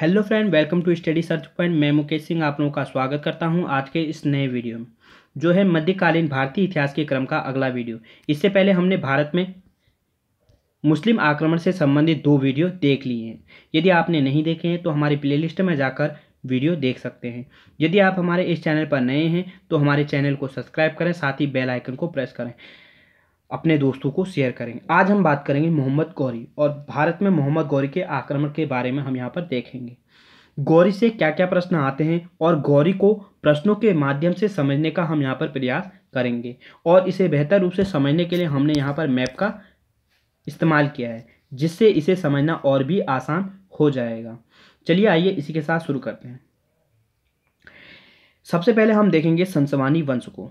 Hello friend welcome to study search point मैं मुकेश सिंह आप लोगों का स्वागत करता हूं आज के इस नए वीडियो में जो है मध्यकालीन भारतीय इतिहास के क्रम का अगला वीडियो इससे पहले हमने भारत में मुस्लिम आक्रमण से संबंधित दो वीडियो देख लिए हैं यदि आपने नहीं देखे हैं तो हमारी प्ले में जाकर वीडियो देख सकते हैं यदि आप हमारे इस चैनल पर नए हैं तो हमारे चैनल को सब्सक्राइब करें साथ ही बेलाइकन को प्रेस करें अपने दोस्तों को शेयर करेंगे आज हम बात करेंगे मोहम्मद गौरी और भारत में मोहम्मद गौरी के आक्रमण के बारे में हम यहाँ पर देखेंगे गौरी से क्या क्या प्रश्न आते हैं और गौरी को प्रश्नों के माध्यम से समझने का हम यहाँ पर प्रयास करेंगे और इसे बेहतर रूप से समझने के लिए हमने यहाँ पर मैप का इस्तेमाल किया है जिससे इसे समझना और भी आसान हो जाएगा चलिए आइए इसी के साथ शुरू करते हैं सबसे पहले हम देखेंगे संसवानी वंश को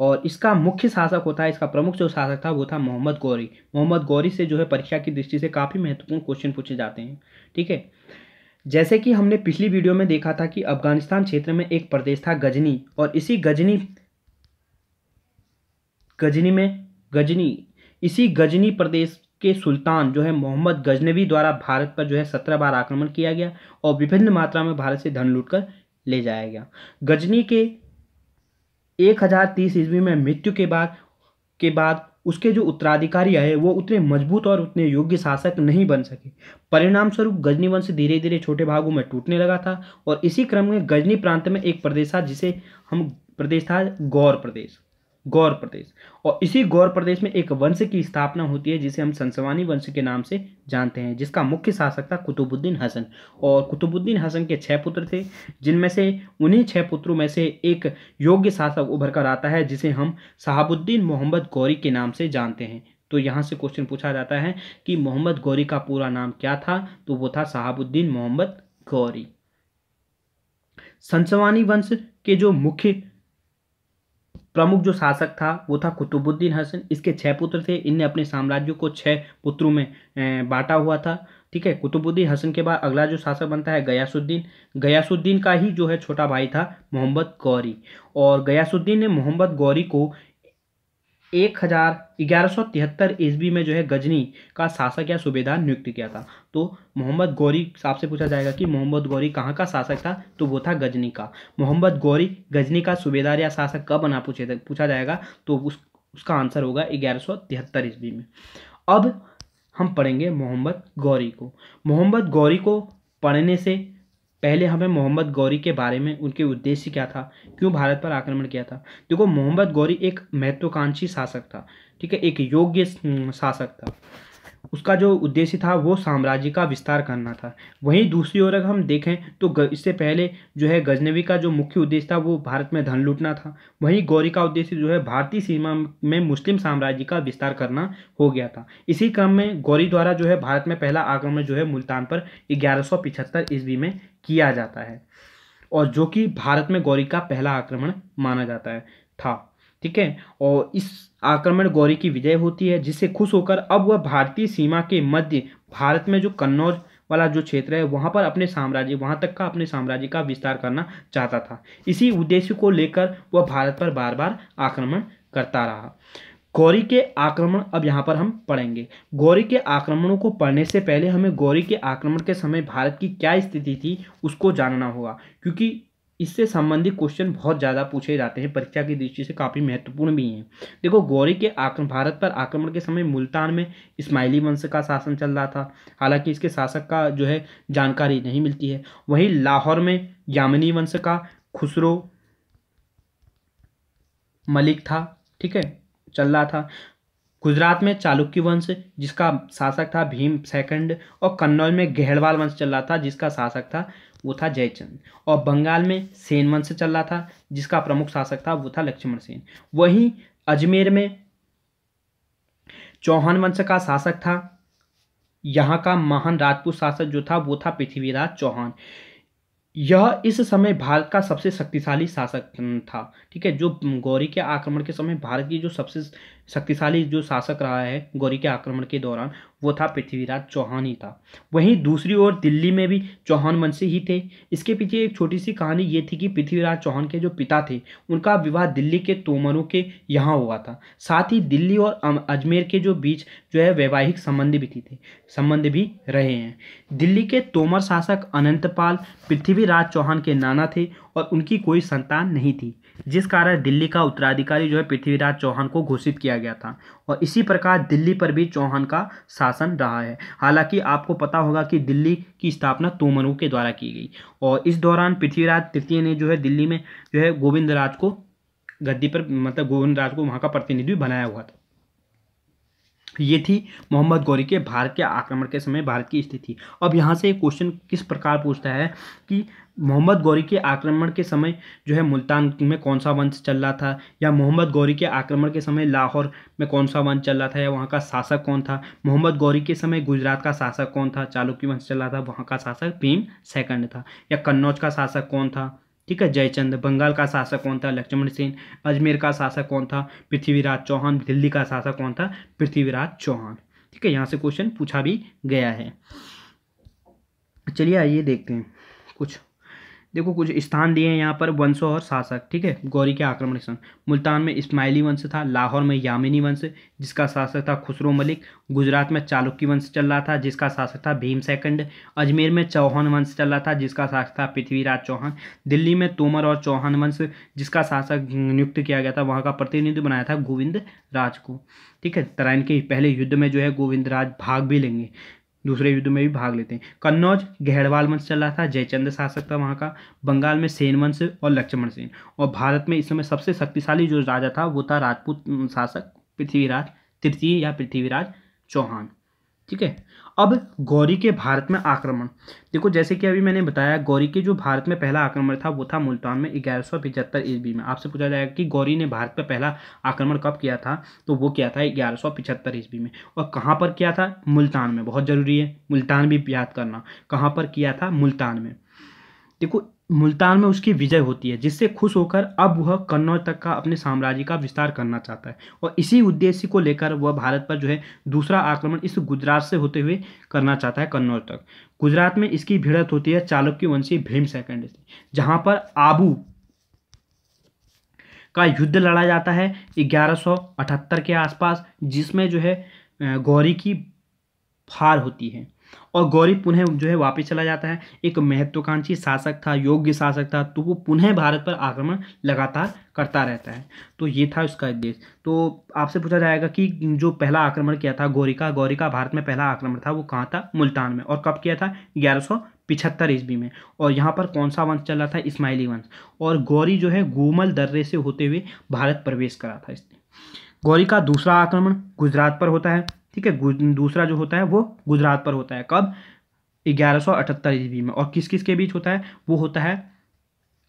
और इसका मुख्य शासक होता है इसका प्रमुख जो शासक था वो था मोहम्मद गौरी मोहम्मद गौरी से जो है परीक्षा की दृष्टि से काफ़ी महत्वपूर्ण क्वेश्चन पूछे जाते हैं ठीक है जैसे कि हमने पिछली वीडियो में देखा था कि अफगानिस्तान क्षेत्र में एक प्रदेश था गजनी और इसी गजनी गजनी में गजनी इसी गजनी प्रदेश के सुल्तान जो है मोहम्मद गजनवी द्वारा भारत पर जो है सत्रह बार आक्रमण किया गया और विभिन्न मात्रा में भारत से धन लूट कर ले जाया गया गजनी के एक हज़ार तीस ईस्वी में मृत्यु के बाद के बाद उसके जो उत्तराधिकारी आए वो उतने मजबूत और उतने योग्य शासक नहीं बन सके परिणाम स्वरूप गजनी वंश धीरे धीरे छोटे भागों में टूटने लगा था और इसी क्रम में गजनी प्रांत में एक प्रदेश था जिसे हम प्रदेश था गौर प्रदेश गौर प्रदेश और इसी गौर प्रदेश में एक वंश की स्थापना होती है जिसे हम संसवानी वंश के नाम से जानते हैं जिसका मुख्य शासक था कुतुबुद्दीन हसन और कुतुबुद्दीन हसन के छह पुत्र थे जिनमें से उन्हीं छह पुत्रों में से एक योग्य शासक उभर कर आता है जिसे हम शहाबुद्दीन मोहम्मद गौरी के नाम से जानते हैं तो यहाँ से क्वेश्चन पूछा जाता है कि मोहम्मद गौरी का पूरा नाम क्या था तो वो था शहाबुद्दीन मोहम्मद गौरी संसवानी वंश के जो मुख्य प्रमुख जो शासक था वो था कुतुबुद्दीन हसन इसके छः पुत्र थे इनने अपने साम्राज्यों को छः पुत्रों में बांटा हुआ था ठीक है कुतुबुद्दीन हसन के बाद अगला जो शासक बनता है गयासुद्दीन गयासुद्दीन का ही जो है छोटा भाई था मोहम्मद गौरी और गयासुद्दीन ने मोहम्मद गौरी को एक हज़ार ग्यारह सौ तिहत्तर ईस्वी में जो है गजनी का शासक या सूबेदार नियुक्त किया था तो मोहम्मद गौरी साहब से पूछा जाएगा कि मोहम्मद गौरी कहाँ का शासक था तो वो था गजनी का मोहम्मद गौरी गजनी का सूबेदार या शासक कब बना पूछे पूछा जाएगा तो उस उसका आंसर होगा ग्यारह सौ तिहत्तर ईस्वी में अब हम पढ़ेंगे मोहम्मद गौरी को मोहम्मद गौरी को पढ़ने से पहले हमें मोहम्मद गौरी के बारे में उनके उद्देश्य क्या था क्यों भारत पर आक्रमण किया था देखो मोहम्मद गौरी एक महत्वाकांक्षी शासक था ठीक है एक योग्य शासक था उसका जो उद्देश्य था वो साम्राज्य का विस्तार करना था वहीं दूसरी ओर अगर हम देखें तो इससे पहले जो है गजनवी का जो मुख्य उद्देश्य था वो भारत में धन लूटना था वहीं गौरी का उद्देश्य जो है भारतीय सीमा में मुस्लिम साम्राज्य का विस्तार करना हो गया था इसी क्रम में गौरी द्वारा जो है भारत में पहला आक्रमण जो है मुल्तान पर ग्यारह सौ ईस्वी में किया जाता है और जो कि भारत में गौरी का पहला आक्रमण माना जाता है था ठीक है और इस आक्रमण गौरी की विजय होती है जिससे खुश होकर अब वह भारतीय सीमा के मध्य भारत में जो कन्नौज वाला जो क्षेत्र है वहाँ पर अपने साम्राज्य वहाँ तक का अपने साम्राज्य का विस्तार करना चाहता था इसी उद्देश्य को लेकर वह भारत पर बार बार आक्रमण करता रहा गौरी के आक्रमण अब यहाँ पर हम पढ़ेंगे गौरी के आक्रमणों को पढ़ने से पहले हमें गौरी के आक्रमण के समय भारत की क्या स्थिति थी उसको जानना होगा क्योंकि इससे संबंधित क्वेश्चन बहुत ज़्यादा पूछे जाते हैं परीक्षा की दृष्टि से काफ़ी महत्वपूर्ण भी हैं देखो गौरी के आक्रमण भारत पर आक्रमण के समय मुल्तान में इस्माइली वंश का शासन चल रहा था हालांकि इसके शासक का जो है जानकारी नहीं मिलती है वहीं लाहौर में यामिनी वंश का खुसरो मलिक था ठीक है चल रहा था गुजरात में चालुक्य वंश जिसका शासक था भीम सेकंड और कन्नौज में गहड़वाल वंश चल रहा था जिसका शासक था वो था जयचंद और बंगाल में सेन वंश चल रहा था जिसका प्रमुख शासक था वो था लक्ष्मण सेन वहीं अजमेर में चौहान वंश का शासक था यहाँ का महान राजपूत शासक जो था वो था पृथ्वीराज चौहान यह इस समय भारत का सबसे शक्तिशाली शासक था ठीक है जो गौरी के आक्रमण के समय भारत की जो सबसे शक्तिशाली जो शासक रहा है गौरी के आक्रमण के दौरान वो था पृथ्वीराज चौहान ही था वहीं दूसरी ओर दिल्ली में भी चौहान वंशी ही थे इसके पीछे एक छोटी सी कहानी ये थी कि पृथ्वीराज चौहान के जो पिता थे उनका विवाह दिल्ली के तोमरों के यहाँ हुआ था साथ ही दिल्ली और अजमेर के जो बीच जो है वैवाहिक संबंध भी थी थे संबंध भी रहे हैं दिल्ली के तोमर शासक अनंतपाल पृथ्वीराज चौहान के नाना थे और उनकी कोई संतान नहीं थी जिस कारण दिल्ली का उत्तराधिकारी जो है पृथ्वीराज चौहान को घोषित किया गया था और इसी प्रकार दिल्ली पर भी चौहान का शासन रहा है हालांकि आपको पता होगा कि दिल्ली की स्थापना तोमरों के द्वारा की गई और इस दौरान पृथ्वीराज तृतीय ने जो है दिल्ली में जो है गोविंद राज को गद्दी पर मतलब गोविंद राज को वहाँ का प्रतिनिधि बनाया हुआ था ये थी मोहम्मद गौरी के भारत के आक्रमण के समय भारत की स्थिति अब यहाँ से क्वेश्चन किस प्रकार पूछता है कि मोहम्मद गौरी के आक्रमण के समय जो है मुल्तान में कौन सा वंश चल रहा था या मोहम्मद गौरी के आक्रमण के समय लाहौर में कौन सा वंश चल रहा था या वहाँ का शासक कौन था मोहम्मद गौरी के समय गुजरात का शासक कौन था चालुक्य वंश चल रहा था वहाँ का शासक भीम सेकंड था या कन्नौज का शासक कौन था ठीक है जयचंद बंगाल का शासक कौन था लक्ष्मण सेन अजमेर का शासक कौन था पृथ्वीराज चौहान दिल्ली का शासक कौन था पृथ्वीराज चौहान ठीक है यहाँ से क्वेश्चन पूछा भी गया है चलिए आइए देखते हैं कुछ देखो कुछ स्थान दिए हैं यहाँ पर वंशों और शासक ठीक है गौरी के आक्रमण स्थान मुल्तान में इस्माइली वंश था लाहौर में यामिनी वंश जिसका शासक था खुसरो मलिक गुजरात में चालुक्य वंश चल रहा था जिसका शासक था भीम सेकंड अजमेर में चौहान वंश चल रहा था जिसका शासक था पृथ्वीराज चौहान दिल्ली में तोमर और चौहान वंश जिसका शासक नियुक्त किया गया था वहाँ का प्रतिनिधि बनाया था गोविंद राज को ठीक है तराइन के पहले युद्ध में जो है गोविंद राज भाग भी लेंगे दूसरे युद्ध में भी भाग लेते हैं कन्नौज गहड़वाल वंश चल रहा था जयचंद शासक था वहाँ का बंगाल में सेन वंश और लक्ष्मण सेन और भारत में इस समय सबसे शक्तिशाली जो राजा था वो था राजपूत शासक पृथ्वीराज तृतीय या पृथ्वीराज चौहान ठीक है अब गौरी के भारत में आक्रमण देखो जैसे कि अभी मैंने बताया गौरी के जो भारत में पहला आक्रमण था वो था मुल्तान में ग्यारह सौ पिचहत्तर ईस्वी में आपसे पूछा जाएगा कि गौरी ने भारत पर पहला आक्रमण कब किया था तो वो किया था ग्यारह सौ पिचहत्तर ईस्वी में और कहाँ पर किया था मुल्तान में बहुत ज़रूरी है मुल्तान भी याद करना कहाँ पर किया था मुल्तान में देखो मुल्तान में उसकी विजय होती है जिससे खुश होकर अब वह कन्नौज तक का अपने साम्राज्य का विस्तार करना चाहता है और इसी उद्देश्य को लेकर वह भारत पर जो है दूसरा आक्रमण इस गुजरात से होते हुए करना चाहता है कन्नौज तक गुजरात में इसकी भिड़त होती है चालुक्य वंशी भीम सेकंड जहाँ पर आबू का युद्ध लड़ा जाता है ग्यारह के आसपास जिसमें जो है गौरी की फार होती है और गौरी पुनः जो है वापस चला जाता है एक महत्वाकांक्षी शासक था योग्य शासक था तो वो पुनः भारत पर आक्रमण लगातार करता रहता है तो ये था उसका उद्देश्य तो आपसे पूछा जाएगा कि जो पहला आक्रमण किया था गौरी का गौरी का भारत में पहला आक्रमण था वो कहाँ था मुल्तान में और कब किया था ग्यारह सौ पिछहत्तर ईस्वी में और यहाँ पर कौन सा वंश चल रहा था इस्माइली वंश और गौरी जो है गोमल दर्रे से होते हुए भारत प्रवेश करा था इसने गौरी का दूसरा आक्रमण गुजरात पर होता है ठीक है दूसरा जो होता है वो गुजरात पर होता है कब ग्यारह सौ अठहत्तर ईस्वी में और किस किस के बीच होता है वो होता है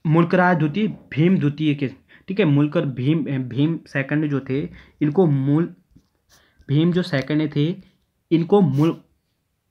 मुल्कराज द्वितीय भीम द्वितीय के ठीक है मुल्क भीम भीम सेकंड जो थे इनको मूल भीम जो सेकंड थे इनको मुल्क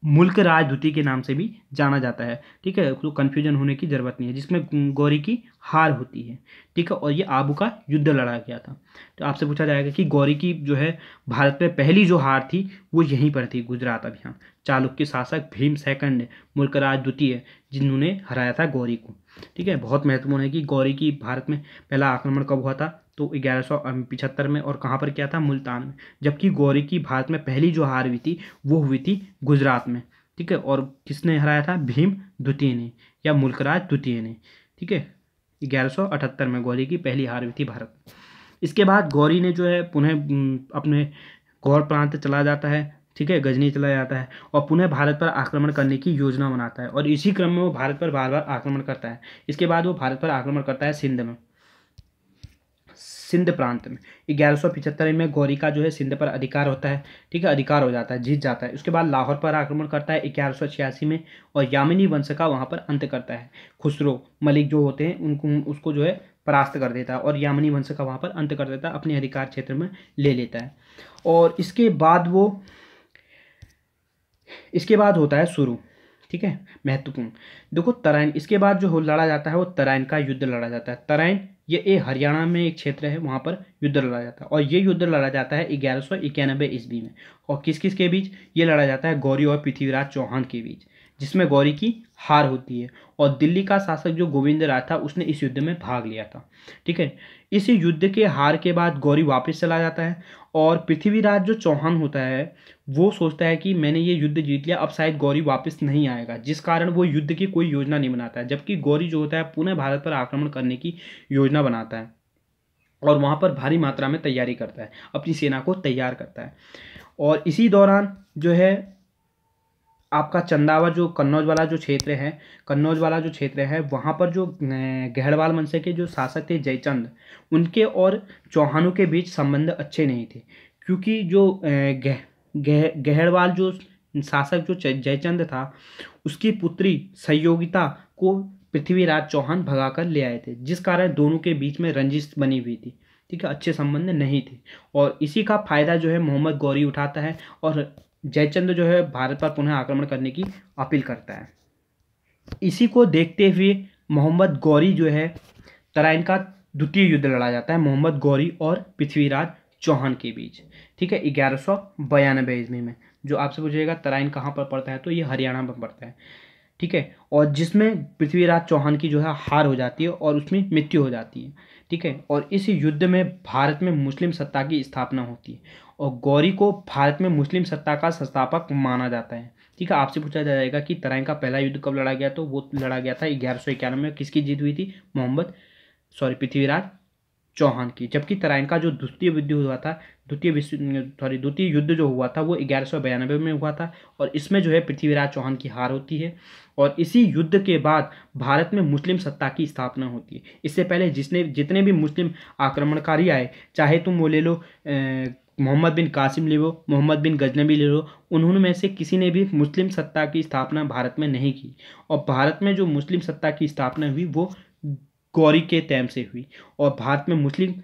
मुल्क राजदूती के नाम से भी जाना जाता है ठीक है तो कन्फ्यूजन होने की ज़रूरत नहीं है जिसमें गौरी की हार होती है ठीक है और ये आबू का युद्ध लड़ा गया था तो आपसे पूछा जाएगा कि गौरी की जो है भारत में पहली जो हार थी वो यहीं पर थी गुजरात अभियान हाँ। चालुक्य शासक भीम सेकंड मुल्क राजदूती है जिन्होंने हराया था गौरी को ठीक है बहुत महत्वपूर्ण है कि गौरी की भारत में पहला आक्रमण कब हुआ था तो ग्यारह सौ पिछहत्तर में और कहाँ पर किया था मुल्तान में जबकि गौरी की भारत में पहली जो हार हुई थी वो हुई थी गुजरात में ठीक है और किसने हराया था भीम द्वितीय ने या मुल्कराज द्वितीय ने ठीक है ग्यारह में गौरी की पहली हार हुई थी भारत इसके बाद गौरी ने जो है पुनः अपने गौर प्रांत चला जाता है ठीक है गजनी चला जाता है और पुनः भारत पर आक्रमण करने की योजना बनाता है और इसी क्रम में वो भारत पर बार बार आक्रमण करता है इसके बाद वो भारत पर आक्रमण करता है सिंध में सिंध प्रांत में ग्यारह सौ पिछहत्तर में गौरी का जो है सिंध पर अधिकार होता है ठीक है अधिकार हो जाता है जीत जाता है उसके बाद लाहौर पर आक्रमण करता है ग्यारह सौ छियासी में और यामिनी वंश का वहाँ पर अंत करता है खुसरो मलिक जो होते हैं उनको उसको जो है परास्त कर देता है और यामिनी वंश का वहाँ पर अंत कर देता है अपने अधिकार क्षेत्र में ले लेता है और इसके बाद वो इसके बाद होता है शुरू ठीक है महत्वपूर्ण देखो तराइन इसके बाद जो लड़ा जाता है वो तराइन का युद्ध लड़ा जाता है तराइन ये ए हरियाणा में एक क्षेत्र है वहाँ पर युद्ध लड़ा जाता है और ये युद्ध लड़ा जाता है ग्यारह सौ इक्यानबे ईस्वी में और किस किस के बीच ये लड़ा जाता है गौरी और पृथ्वीराज चौहान के बीच जिसमें गौरी की हार होती है और दिल्ली का शासक जो गोविंद राय था उसने इस युद्ध में भाग लिया था ठीक है इस युद्ध के हार के बाद गौरी वापस चला जाता है और पृथ्वीराज जो चौहान होता है वो सोचता है कि मैंने ये युद्ध जीत लिया अब शायद गौरी वापस नहीं आएगा जिस कारण वो युद्ध की कोई योजना नहीं बनाता है जबकि गौरी जो होता है पुनः भारत पर आक्रमण करने की योजना बनाता है और वहाँ पर भारी मात्रा में तैयारी करता है अपनी सेना को तैयार करता है और इसी दौरान जो है आपका चंदावा जो कन्नौज वाला जो क्षेत्र है कन्नौज वाला जो क्षेत्र है वहाँ पर जो गहड़वाल वंश के जो शासक थे जयचंद उनके और चौहानों के बीच संबंध अच्छे नहीं थे क्योंकि जो गह, गहड़वाल जो शासक जो जयचंद था उसकी पुत्री सहयोगिता को पृथ्वीराज चौहान भगाकर ले आए थे जिस कारण दोनों के बीच में रंजिश बनी हुई थी ठीक है अच्छे संबंध नहीं थे और इसी का फ़ायदा जो है मोहम्मद गौरी उठाता है और जयचंद्र जो है भारत पर पुनः आक्रमण करने की अपील करता है इसी को देखते हुए मोहम्मद गौरी जो है तराइन का द्वितीय युद्ध लड़ा जाता है मोहम्मद गौरी और पृथ्वीराज चौहान के बीच ठीक है ग्यारह सौ बयानबे ईस्वी में जो आपसे पूछेगा तराइन कहाँ पर पड़ता है तो ये हरियाणा में पड़ता है ठीक है और जिसमें पृथ्वीराज चौहान की जो है हार हो जाती है और उसमें मृत्यु हो जाती है ठीक है और इस युद्ध में भारत में मुस्लिम सत्ता की स्थापना होती है और गौरी को भारत में मुस्लिम सत्ता का संस्थापक माना जाता है ठीक है आपसे पूछा जाएगा कि तराइन का पहला युद्ध कब लड़ा गया तो वो लड़ा गया था ग्यारह सौ इक्यानवे में किसकी जीत हुई थी मोहम्मद सॉरी पृथ्वीराज चौहान की जबकि तराइन का जो द्वितीय युद्ध हुआ था द्वितीय विश्व सॉरी द्वितीय युद्ध जो हुआ था वो ग्यारह सौ बयानबे में हुआ था और इसमें जो है पृथ्वीराज चौहान की हार होती है और इसी युद्ध के बाद भारत में मुस्लिम सत्ता की स्थापना होती है इससे पहले जिसने जितने भी मुस्लिम आक्रमणकारी आए चाहे तुम वो ले लो मोहम्मद बिन कासिम ले लो मोहम्मद बिन गजनबी ले लो उन्होंने में से किसी ने भी मुस्लिम सत्ता की स्थापना भारत में नहीं की और भारत में जो मुस्लिम सत्ता की स्थापना हुई वो गौरी के तैम से हुई और भारत में मुस्लिम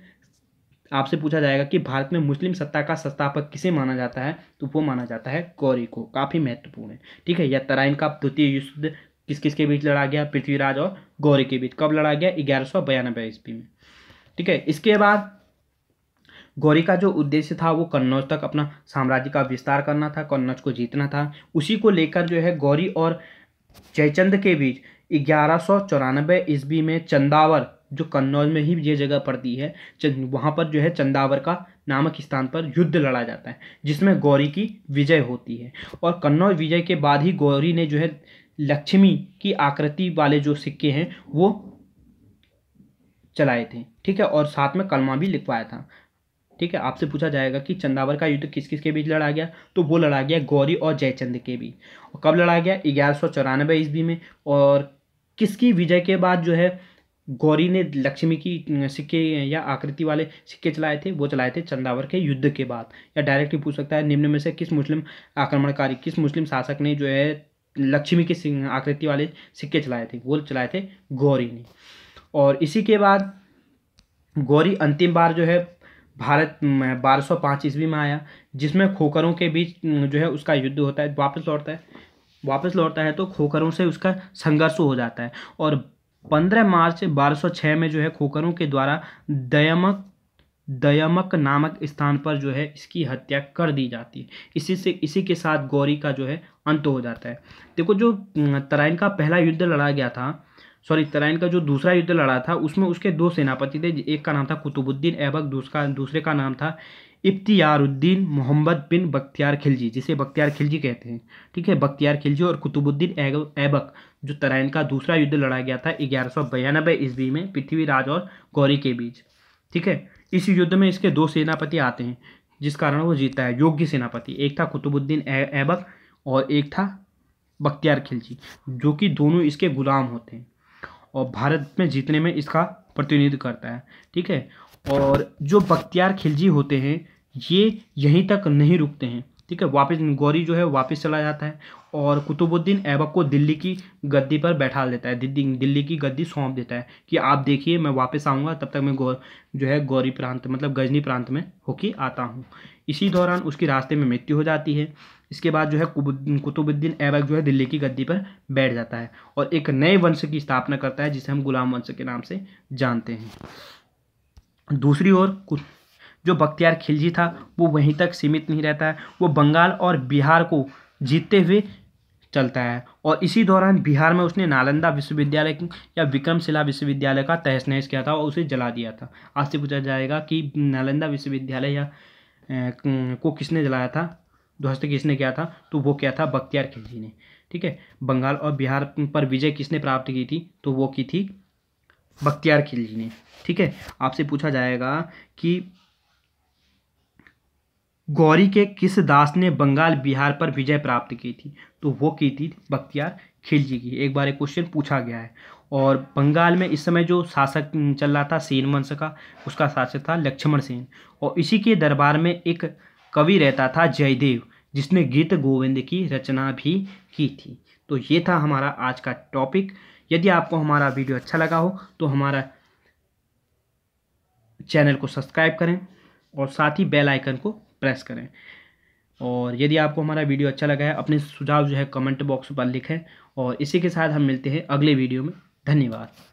आपसे पूछा जाएगा कि भारत में मुस्लिम सत्ता का संस्थापक किसे माना जाता है तो वो माना जाता है गौरी को काफ़ी महत्वपूर्ण है ठीक है या तराइन का द्वितीय युद्ध किस किस के बीच लड़ा गया पृथ्वीराज और गौरी के बीच कब लड़ा गया ग्यारह सौ बयानबे ईस्वी में ठीक है इसके बाद गौरी का जो उद्देश्य था वो कन्नौज तक अपना साम्राज्य का विस्तार करना था कन्नौज को जीतना था उसी को लेकर जो है गौरी और जयचंद के बीच ग्यारह सौ चौरानबे ईस्वी में चंदावर जो कन्नौज में ही ये जगह पड़ती है वहाँ पर जो है चंदावर का नामक स्थान पर युद्ध लड़ा जाता है जिसमें गौरी की विजय होती है और कन्नौज विजय के बाद ही गौरी ने जो है लक्ष्मी की आकृति वाले जो सिक्के हैं वो चलाए थे ठीक है और साथ में कलमा भी लिखवाया था ठीक है आपसे पूछा जाएगा कि चंदावर का युद्ध किस किसके बीच लड़ा गया तो वो लड़ा गया गौरी और जयचंद के बीच और कब लड़ा गया ग्यारह सौ चौरानबे ईस्वी में और किसकी विजय के बाद जो है गौरी ने लक्ष्मी की सिक्के या आकृति वाले सिक्के चलाए थे वो चलाए थे चंदावर के युद्ध के बाद या डायरेक्टली पूछ सकता है निम्न में से किस मुस्लिम आक्रमणकारी किस मुस्लिम शासक ने जो है लक्ष्मी के आकृति वाले सिक्के चलाए थे वो चलाए थे गौरी ने और इसी के बाद गौरी अंतिम बार जो है भारत में बारह सौ पाँच ईस्वी में आया जिसमें खोकरों के बीच जो है उसका युद्ध होता है वापस लौटता है वापस लौटता है तो खोकरों से उसका संघर्ष हो जाता है और पंद्रह मार्च बारह सौ छः में जो है खोकरों के द्वारा दयमक दयमक नामक स्थान पर जो है इसकी हत्या कर दी जाती है इसी से इसी के साथ गौरी का जो है अंत हो जाता है देखो जो तराइन का पहला युद्ध लड़ा गया था सॉरी तराइन का जो दूसरा युद्ध लड़ा था उसमें उसके दो सेनापति थे एक का नाम था कुतुबुद्दीन ऐबक दूसरा दूसरे का नाम था इफ्तियारुद्दीन मोहम्मद बिन बख्तियार खिलजी जिसे बख्तियार खिलजी कहते हैं ठीक है बख्तियार खिलजी और कुतुबुद्दीन ऐबक जो तराइन का दूसरा युद्ध लड़ा गया था ग्यारह सौ बयानबे ईस्वी में पृथ्वीराज और गौरी के बीच ठीक है इस युद्ध में इसके दो सेनापति आते हैं जिस कारण वो जीता है योग्य सेनापति एक था कुतुबुद्दीन ऐबक और एक था बख्तियार खिलजी जो कि दोनों इसके गुलाम होते हैं और भारत में जीतने में इसका प्रतिनिधित्व करता है ठीक है और जो बख्तियार खिलजी होते हैं ये यहीं तक नहीं रुकते हैं ठीक है वापस गौरी जो है वापस चला जाता है और कुतुबुद्दीन ऐबक को दिल्ली की गद्दी पर बैठा देता है दिल्ली की गद्दी सौंप देता है कि आप देखिए मैं वापस आऊँगा तब तक मैं गौर जो है गौरी प्रांत मतलब गजनी प्रांत में होके आता हूँ इसी दौरान उसकी रास्ते में मृत्यु हो जाती है इसके बाद जो है कुतुबुद्दीन ऐबक जो है दिल्ली की गद्दी पर बैठ जाता है और एक नए वंश की स्थापना करता है जिसे हम गुलाम वंश के नाम से जानते हैं दूसरी ओर जो बख्तियार खिलजी था वो वहीं तक सीमित नहीं रहता है वो बंगाल और बिहार को जीतते हुए चलता है और इसी दौरान बिहार में उसने नालंदा विश्वविद्यालय या विक्रमशिला विश्वविद्यालय का तहस नहस किया था और उसे जला दिया था आपसे पूछा जाएगा कि नालंदा विश्वविद्यालय या को किसने जलाया था ध्वस्त किसने किया था तो वो क्या था बख्तियार खिलजी ने ठीक है बंगाल और बिहार पर विजय किसने प्राप्त की थी तो वो की थी बख्तियार खिलजी ने ठीक है आपसे पूछा जाएगा कि गौरी के किस दास ने बंगाल बिहार पर विजय प्राप्त की थी तो वो की थी बख्तियार खिलजी की एक बार एक क्वेश्चन पूछा गया है और बंगाल में इस समय जो शासक चल रहा था सेन वंश का उसका शासक था लक्ष्मण सेन और इसी के दरबार में एक कवि रहता था जयदेव जिसने गीत गोविंद की रचना भी की थी तो ये था हमारा आज का टॉपिक यदि आपको हमारा वीडियो अच्छा लगा हो तो हमारा चैनल को सब्सक्राइब करें और साथ ही बेल आइकन को प्रेस करें और यदि आपको हमारा वीडियो अच्छा लगा है अपने सुझाव जो है कमेंट बॉक्स पर लिखें और इसी के साथ हम मिलते हैं अगले वीडियो में धन्यवाद